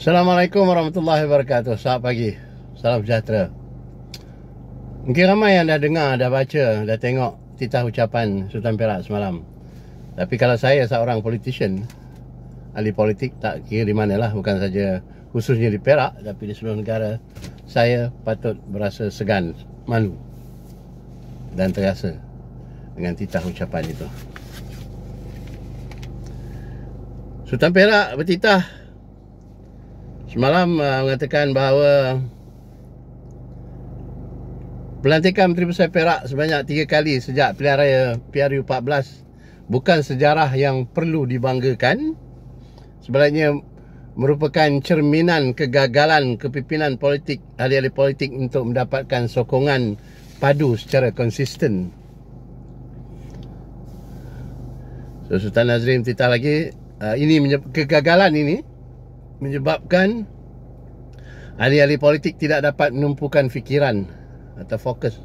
Assalamualaikum warahmatullahi wabarakatuh Selamat pagi Salam sejahtera Mungkin ramai yang dah dengar, dah baca, dah tengok titah ucapan Sultan Perak semalam Tapi kalau saya seorang politician Ahli politik tak kira di mana lah Bukan saja khususnya di Perak Tapi di seluruh negara Saya patut berasa segan, malu Dan terasa dengan titah ucapan itu Sultan Perak bertitah Semalam uh, mengatakan bahawa Pelantikan Menteri Besar Perak sebanyak tiga kali sejak pilihan raya PRU14 bukan sejarah yang perlu dibanggakan. Sebenarnya merupakan cerminan kegagalan kepimpinan politik, ahli-ahli politik untuk mendapatkan sokongan padu secara konsisten. So, Sultan Nazrim titah lagi, uh, ini kegagalan ini menyebabkan ahli-ahli politik tidak dapat menumpukan fikiran atau fokus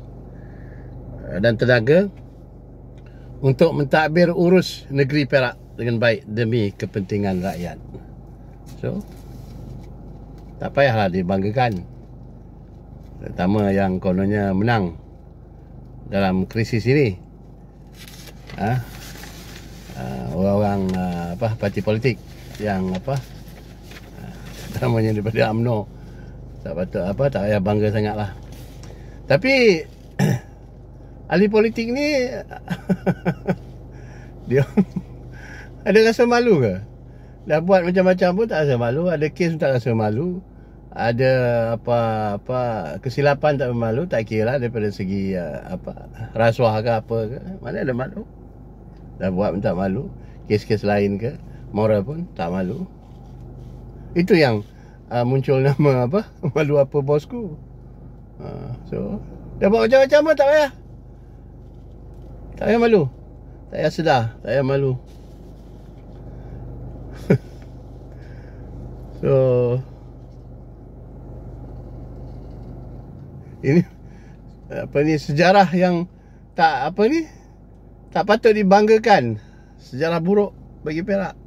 eh, dan tenaga untuk mentadbir urus negeri Perak dengan baik demi kepentingan rakyat. So, tak payahlah dibanggakan. Terutama yang kononnya menang dalam krisis ini. Ha? Uh, orang-orang uh, apa parti politik yang apa utamanya daripada UMNO tak patut apa tak payah bangga sangat lah tapi ahli politik ni dia ada rasa malu ke dah buat macam-macam pun tak rasa malu ada kes pun tak rasa malu ada apa apa kesilapan tak malu tak kira lah daripada segi uh, apa rasuah ke apa ke mana ada malu dah buat pun tak malu kes-kes lain ke moral pun tak malu itu yang uh, muncul nama apa malu apa bosku uh, so dah buat macam-macam tak payah tak payah malu tak payah sedar tak payah malu so ini apa ni sejarah yang tak apa ni tak patut dibanggakan sejarah buruk bagi Perak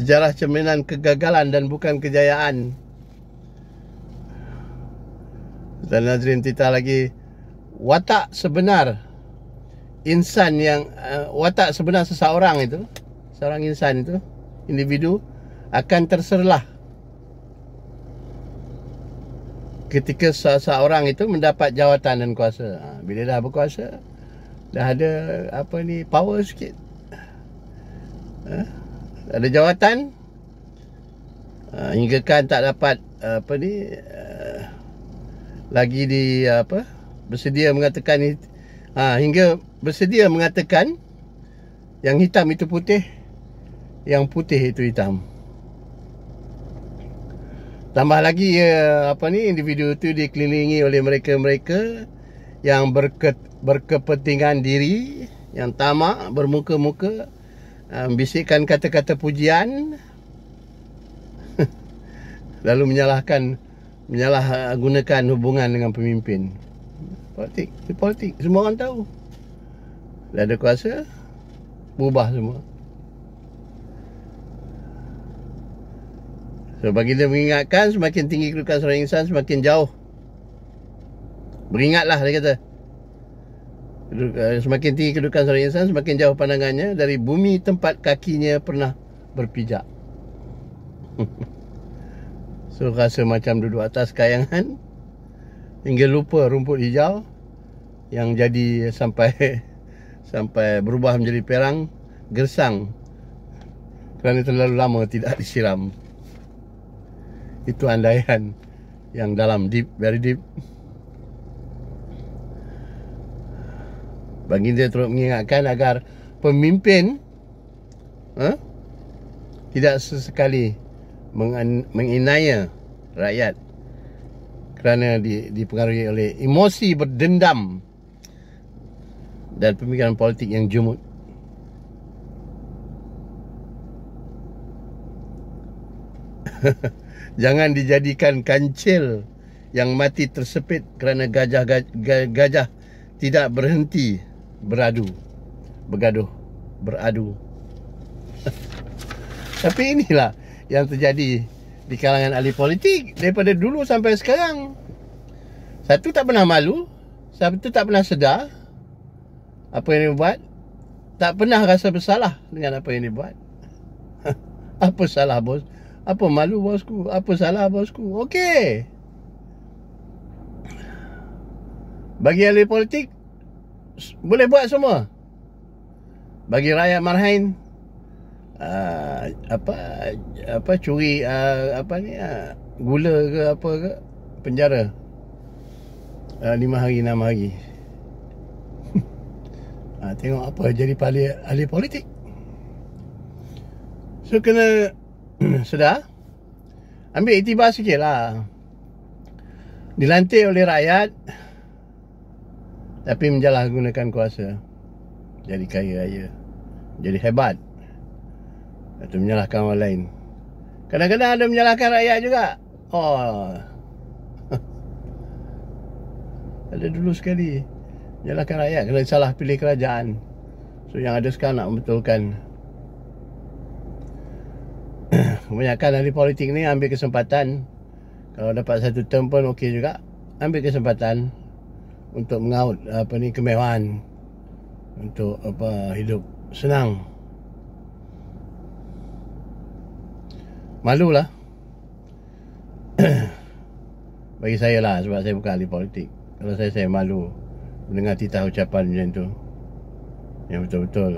Sejarah cerminan kegagalan dan bukan kejayaan. Dan Nazrin Tita lagi. Watak sebenar insan yang uh, watak sebenar seseorang itu, seorang insan itu, individu akan terserlah ketika seseorang itu mendapat jawatan dan kuasa. Ha, bila dah berkuasa, dah ada apa ni power sikit. Huh? Ha? ada jawatan uh, hingga kan tak dapat uh, apa ni uh, lagi di uh, apa bersedia mengatakan ha hingga bersedia mengatakan yang hitam itu putih yang putih itu hitam tambah lagi ya apa ni individu itu dikelilingi oleh mereka-mereka yang berke, berkepentingan diri yang tamak bermuka-muka uh, kata-kata pujian lalu menyalahkan menyalah gunakan hubungan dengan pemimpin politik itu politik semua orang tahu dah ada kuasa berubah semua So, bagi dia mengingatkan, semakin tinggi kedudukan seorang insan, semakin jauh. Beringatlah, dia kata. Eh, semakin tinggi kedudukan seorang insan semakin jauh pandangannya dari bumi tempat kakinya pernah berpijak so rasa macam duduk atas kayangan hingga lupa rumput hijau yang jadi sampai sampai berubah menjadi perang gersang kerana terlalu lama tidak disiram itu andaian yang dalam deep very deep Bagi Baginda turut mengingatkan agar pemimpin eh, tidak sesekali menginaya rakyat kerana dipengaruhi oleh emosi berdendam dan pemikiran politik yang jumut. Jangan dijadikan kancil yang mati tersepit kerana gajah-gajah tidak berhenti beradu bergaduh beradu tapi inilah yang terjadi di kalangan ahli politik daripada dulu sampai sekarang satu tak pernah malu satu tak pernah sedar apa yang dia buat tak pernah rasa bersalah dengan apa yang dia buat apa salah bos apa malu bosku apa salah bosku okey bagi ahli politik boleh buat semua bagi rakyat marhain uh, apa apa curi uh, apa ni uh, gula ke apa ke penjara uh, lima hari enam hari uh, tengok apa jadi pahli, ahli politik so kena sudah ambil itibar sikit lah dilantik oleh rakyat tapi menjalah gunakan kuasa Jadi kaya raya Jadi hebat Atau menyalahkan orang lain Kadang-kadang ada menyalahkan rakyat juga Oh Ada dulu sekali Menyalahkan rakyat kena salah pilih kerajaan So yang ada sekarang nak membetulkan Kebanyakan ahli politik ni ambil kesempatan Kalau dapat satu term pun okey juga Ambil Kesempatan untuk mengaut apa ni kemewahan untuk apa hidup senang. malu lah Bagi saya lah sebab saya bukan ahli politik. Kalau saya saya malu mendengar titah ucapan macam tu. Yang betul-betul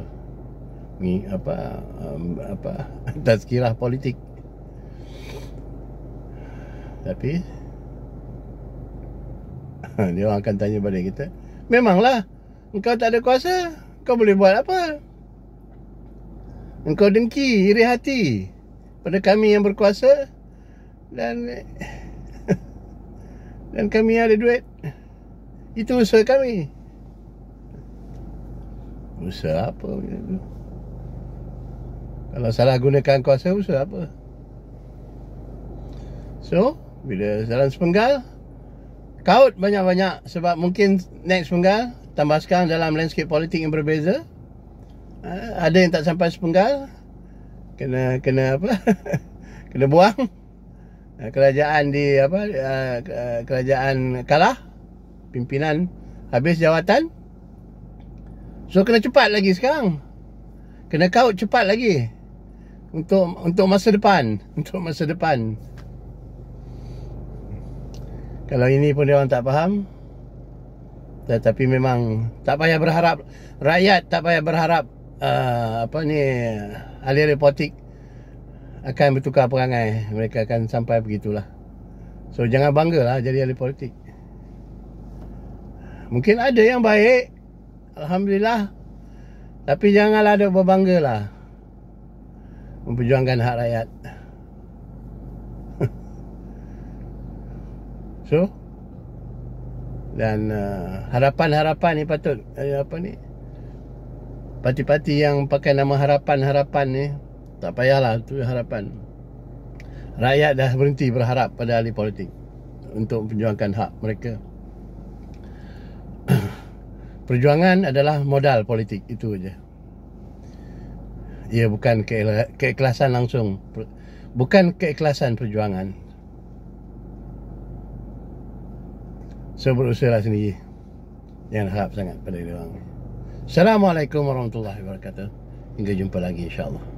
ni apa um, apa tazkirah politik. Tapi dia orang akan tanya pada kita memanglah engkau tak ada kuasa engkau boleh buat apa engkau dengki iri hati pada kami yang berkuasa dan dan kami ada duit itu usaha kami usaha apa kalau salah gunakan kuasa usaha apa so bila salam sepenggal kaut banyak-banyak sebab mungkin next penggal tambah sekarang dalam landscape politik yang berbeza ah, ada yang tak sampai sepenggal kena kena apa kena buang ah, kerajaan di apa ah, kerajaan kalah pimpinan habis jawatan so kena cepat lagi sekarang kena kaut cepat lagi untuk untuk masa depan untuk masa depan kalau ini pun dia orang tak faham tetapi memang tak payah berharap rakyat tak payah berharap uh, apa ni ahli politik akan bertukar perangai mereka akan sampai begitulah. So jangan banggalah jadi ahli politik. Mungkin ada yang baik. Alhamdulillah. Tapi janganlah ada berbanggalah. Memperjuangkan hak rakyat. So dan uh, harapan-harapan uh, ni patut eh, apa ni? Parti-parti yang pakai nama harapan-harapan ni tak payahlah tu harapan. Rakyat dah berhenti berharap pada ahli politik untuk perjuangkan hak mereka. Perjuangan adalah modal politik itu aja. Ia bukan keikhlasan langsung. Bukan keikhlasan perjuangan sebut usaha lah sendiri Jangan harap sangat pada dia Assalamualaikum warahmatullahi wabarakatuh Hingga jumpa lagi insyaAllah